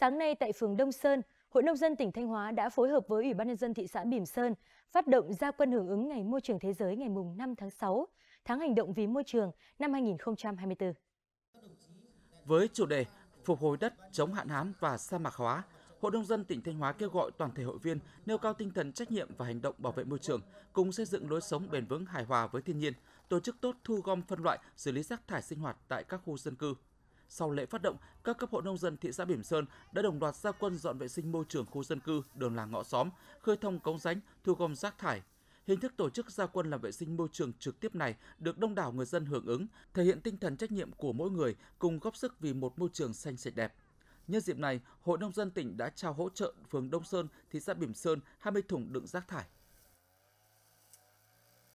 Sáng nay tại phường Đông Sơn, Hội nông dân tỉnh Thanh Hóa đã phối hợp với Ủy ban nhân dân thị xã Bỉm Sơn phát động gia quân hưởng ứng Ngày môi trường thế giới ngày mùng 5 tháng 6, tháng hành động vì môi trường năm 2024. Với chủ đề phục hồi đất chống hạn hán và sa mạc hóa, Hội nông dân tỉnh Thanh Hóa kêu gọi toàn thể hội viên nêu cao tinh thần trách nhiệm và hành động bảo vệ môi trường, cùng xây dựng lối sống bền vững hài hòa với thiên nhiên, tổ chức tốt thu gom phân loại, xử lý rác thải sinh hoạt tại các khu dân cư sau lễ phát động, các cấp hội nông dân thị xã Bỉm Sơn đã đồng loạt ra quân dọn vệ sinh môi trường khu dân cư, đường làng ngõ xóm, khơi thông cống rãnh, thu gom rác thải. Hình thức tổ chức gia quân làm vệ sinh môi trường trực tiếp này được đông đảo người dân hưởng ứng, thể hiện tinh thần trách nhiệm của mỗi người cùng góp sức vì một môi trường xanh sạch đẹp. Nhân dịp này, Hội nông dân tỉnh đã trao hỗ trợ phường Đông Sơn, thị xã Bỉm Sơn 20 thùng đựng rác thải.